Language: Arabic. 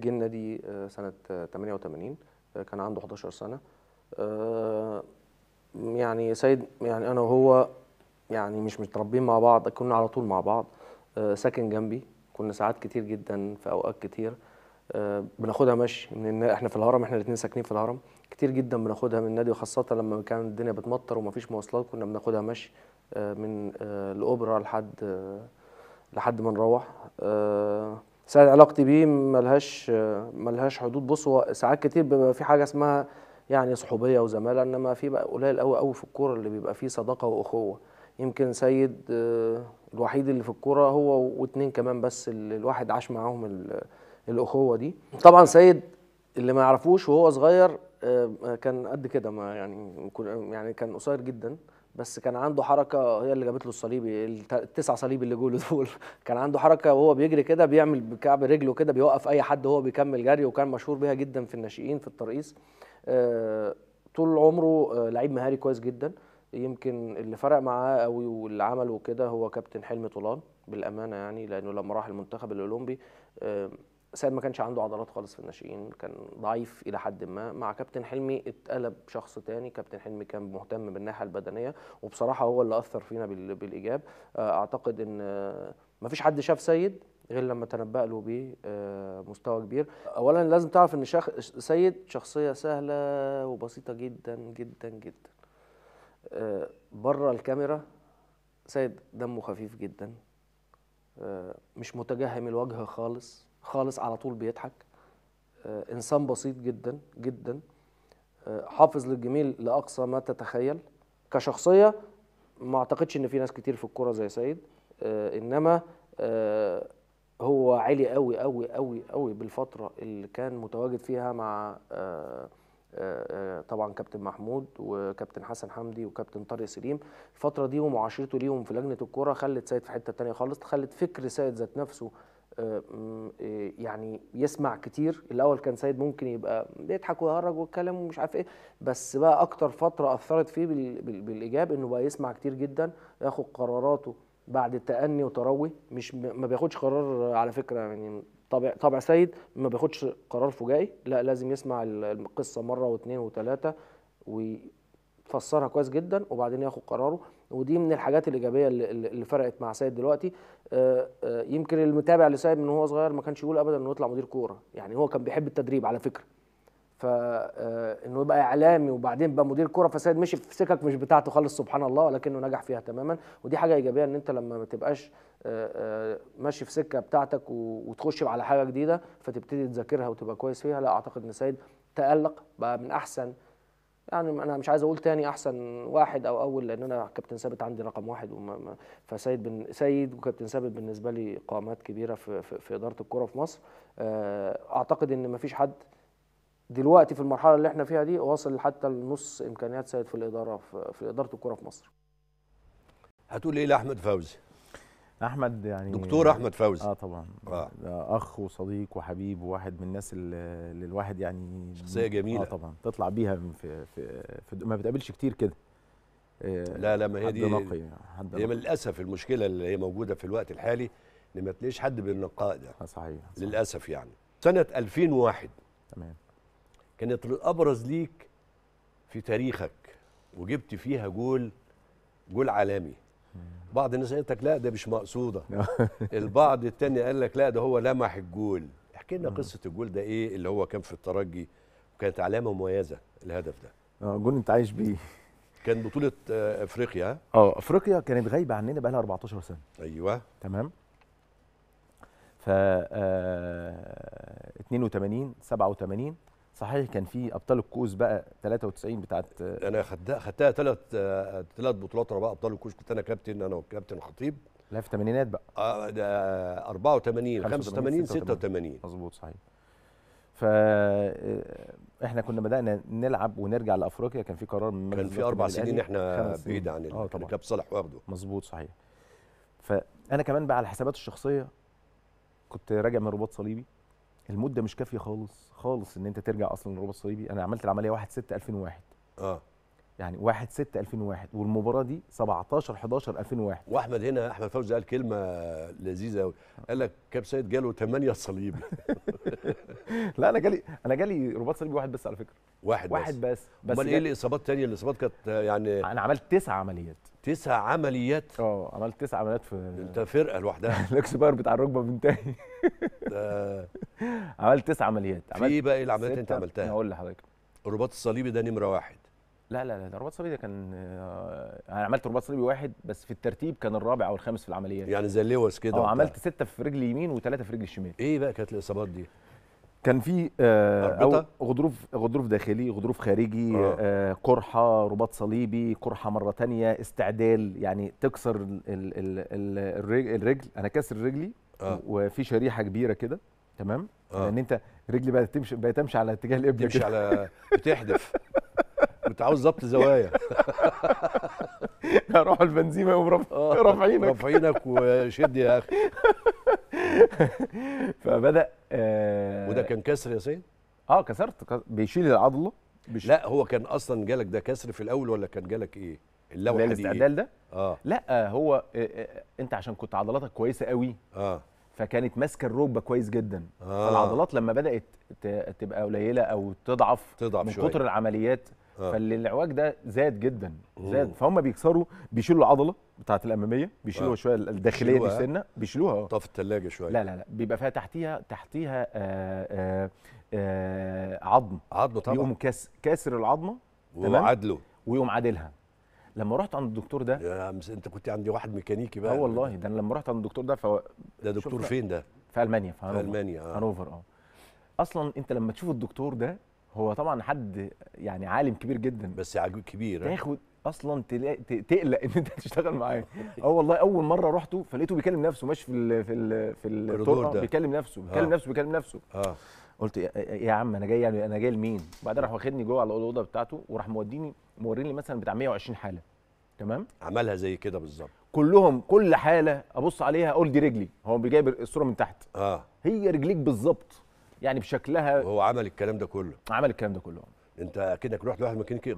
جه النادي آه، سنة 88 آه، آه، كان عنده 11 سنة يعني سيد يعني أنا وهو يعني مش متربين مع بعض كنا على طول مع بعض ساكن جنبي كنا ساعات كتير جدا في أوقات كتير بناخدها مشي من احنا في الهرم احنا الاثنين ساكنين في الهرم كتير جدا بناخدها من النادي وخاصة لما كان الدنيا بتمطر ومفيش مواصلات كنا بناخدها مشي من الأوبرا لحد لحد ما نروح ساعة علاقتي بيه ملهاش ملهاش حدود بص هو ساعات كتير بيبقى في حاجه اسمها يعني صحوبيه وزماله انما في بقى قليل قوي قوي في الكوره اللي بيبقى فيه صداقه واخوه يمكن سيد آه، الوحيد اللي في الكوره هو واثنين كمان بس اللي الواحد عاش معاهم الاخوه دي طبعا سيد اللي ما يعرفوش وهو صغير آه، كان قد كده ما يعني يعني كان قصير جدا بس كان عنده حركه هي اللي جابت له الصليبي التسع صليب اللي جوله دول كان عنده حركه وهو بيجري كده بيعمل بكعب رجله كده بيوقف اي حد وهو بيكمل جري وكان مشهور بيها جدا في الناشئين في الترقيص آه، طول عمره آه، لعيب مهاري كويس جدا يمكن اللي فرق معاه قوي واللي عمله كده هو كابتن حلمي طولان بالامانه يعني لانه لما راح المنتخب الاولمبي آه، سيد ما كانش عنده عضلات خالص في الناشئين كان ضعيف الى حد ما مع كابتن حلمي اتقلب شخص تاني كابتن حلمي كان مهتم بالناحيه البدنيه وبصراحه هو اللي اثر فينا بالايجاب آه، اعتقد ان ما فيش حد شاف سيد غير لما تنبأ له آه، مستوى كبير اولا لازم تعرف ان شخ... سيد شخصيه سهله وبسيطه جدا جدا جدا آه، بره الكاميرا سيد دمه خفيف جدا مش متجهم الوجه خالص خالص على طول بيضحك آه، انسان بسيط جدا جدا آه، حافظ للجميل لاقصى ما تتخيل كشخصيه ما اعتقدش ان في ناس كتير في الكوره زي سيد آه، انما هو عالي قوي قوي قوي قوي بالفتره اللي كان متواجد فيها مع طبعا كابتن محمود وكابتن حسن حمدي وكابتن طارق سليم الفتره دي ومعاشرته ليهم في لجنه الكوره خلت سيد في حته تانية خالص خلت فكر سيد ذات نفسه آه، آه، يعني يسمع كتير الاول كان سيد ممكن يبقى بيضحك ويهرج ويتكلم ومش عارف ايه بس بقى اكتر فتره اثرت فيه بالايجاب انه بقى يسمع كتير جدا ياخد قراراته بعد تأني وتروي مش ما بياخدش قرار على فكره يعني طبع طبع سيد ما بياخدش قرار فجائي لا لازم يسمع القصه مره واثنين وثلاثه فسرها كويس جدا وبعدين ياخد قراره ودي من الحاجات الايجابيه اللي فرقت مع سيد دلوقتي آه، آه، يمكن المتابع لسيد من وهو صغير ما كانش يقول ابدا انه يطلع مدير كوره يعني هو كان بيحب التدريب على فكره فانه آه، يبقى اعلامي وبعدين بقى مدير كوره فسيد مشي في سكك مش بتاعته خالص سبحان الله ولكنه نجح فيها تماما ودي حاجه ايجابيه ان انت لما ما تبقاش ماشي في سكه بتاعتك وتخش على حاجه جديده فتبتدي تذاكرها وتبقى كويس فيها لا اعتقد ان سيد تالق بقى من احسن يعني انا مش عايز اقول تاني احسن واحد او اول لان انا كابتن ثابت عندي رقم واحد وما فسيد بن سيد وكابتن ثابت بالنسبه لي قامات كبيره في, في, في اداره الكره في مصر آه، اعتقد ان ما فيش حد دلوقتي في المرحله اللي احنا فيها دي واصل حتى لنص امكانيات سيد في الاداره في, في اداره الكره في مصر هتقول ايه لاحمد فوزي احمد يعني دكتور يعني احمد فوزي اه طبعا آه. اخ وصديق وحبيب وواحد من الناس اللي الواحد يعني شخصيه جميله اه طبعا تطلع بيها في في, في ما بتقابلش كتير كده آه، لا لا ما هي دي نقي حد هي للاسف المشكله اللي هي موجوده في الوقت الحالي ان ما تلاقيش حد بالنقاء ده آه، صحيح, صحيح للاسف يعني سنه 2001 تمام كانت الابرز ليك في تاريخك وجبت فيها جول جول عالمي بعض الناس قالت لك لا ده مش مقصوده البعض التاني قال لك لا ده هو لمح الجول احكي لنا قصه الجول ده ايه اللي هو كان في الترجي وكانت علامه مميزه الهدف ده اه جول انت عايش بيه كان بطوله آه، افريقيا اه افريقيا كانت غايبه عننا بقى لها 14 سنه ايوه تمام ف 82 آه، 87 صحيح كان في ابطال الكوز بقى 93 بتاعت انا خدتها خدتها ثلاث ثلاث بطولات انا بقى ابطال الكوز كنت انا كابتن انا والكابتن خطيب لا في الثمانينات بقى آه ده 84 85 86 مظبوط صحيح ف آه، آه، احنا كنا بدانا نلعب ونرجع لافريقيا كان في قرار من كان في اربع سنين احنا بعيد عن اه كابتن صالح واخده مظبوط صحيح فانا كمان بقى على الحسابات الشخصيه كنت راجع من رباط صليبي المده مش كافيه خالص خالص ان انت ترجع اصلا للرباط الصليبي انا عملت العمليه 1 6 2001 اه يعني 1 6 2001 والمباراه دي 17 11 2001 واحمد هنا احمد فوزي قال كلمه لذيذه قوي قال لك كاب سيد جاله 8 صليبي لا انا جالي انا جالي رباط صليبي واحد بس على فكره واحد, واحد بس بس امال ايه الاصابات الثانيه الاصابات كانت يعني انا عملت تسع عمليات تسع عمليات اه عملت تسع عمليات في انت فرقه لوحدها الاكس بتاع الركبه بينتهي عملت تسع عمليات عملت في بقى العمليات اللي انت عملتها هقول لحضرتك الرباط الصليبي ده نمره واحد لا لا لا الرباط الصليبي ده كان آه، انا عملت رباط صليبي واحد بس في الترتيب كان الرابع او الخامس في العمليات يعني زي اللوس كده اه عملت سته في رجل يمين وثلاثه في رجل شمال ايه بقى كانت الاصابات دي؟ كان في آه غضروف غضروف داخلي غضروف خارجي آه. آه قرحه رباط صليبي قرحه مره تانية استعدال يعني تكسر ال ال ال الرجل انا كسر رجلي آه. وفي شريحه كبيره كده تمام آه. لان انت رجلي بقت تمشي بقت تمشي على اتجاه الابن تمشي كده. على بتحدف كنت عاوز ظبط زوايا اروح البنزيمه يقوم آه. رافعينك رافعينك وشد يا اخي فبدا آه وده كان كسر يا سيد اه كسرت بيشيل العضله بيشيل. لا هو كان اصلا جالك ده كسر في الاول ولا كان جالك ايه اللوحه دي الاستعدال ده اه لا آه، هو آه، آه، انت عشان كنت عضلاتك كويسه قوي اه فكانت ماسكه الركبه كويس جدا آه. فالعضلات لما بدات تبقى قليله او تضعف, تضعف من كتر العمليات آه. فالعواج ده زاد جدا زاد مم. فهم بيكسروا بيشيلوا العضله بتاعه الاماميه بيشيلوها آه. شويه الداخليه دي سنه بيشيلوها اه طف الثلاجه شويه لا لا لا بيبقى فيها تحتيها تحتيها آآ آآ آآ عظم عظم طبعا يقوم كاس كاسر العظمه وعدله ويقوم عادلها لما رحت عند الدكتور ده يا مس... انت كنت عندي واحد ميكانيكي بقى اه والله ده انا لما رحت عند الدكتور ده ف ده دكتور فين ده؟ في المانيا في, في المانيا اه هانوفر اه اصلا انت لما تشوف الدكتور ده هو طبعا حد يعني عالم كبير جدا بس عجوز كبير آه. تاخد اصلا تقلق ان انت تشتغل معاه اه والله اول مره رحته فلقيته بيكلم نفسه ماشي في ال في ال في ده بيكلم نفسه بيكلم آه. نفسه بيكلم نفسه اه قلت يا عم انا جاي يعني انا جاي لمين بعدين راح واخدني جوه على الاوضه بتاعته وراح موديني موريني مثلا بتاع 120 حاله تمام عملها زي كده بالظبط كلهم كل حاله ابص عليها اقول دي رجلي هو جايب الصوره من تحت اه هي رجليك بالظبط يعني بشكلها هو عمل الكلام ده كله عمل الكلام ده كله انت كده رحت لواحد ميكانيكي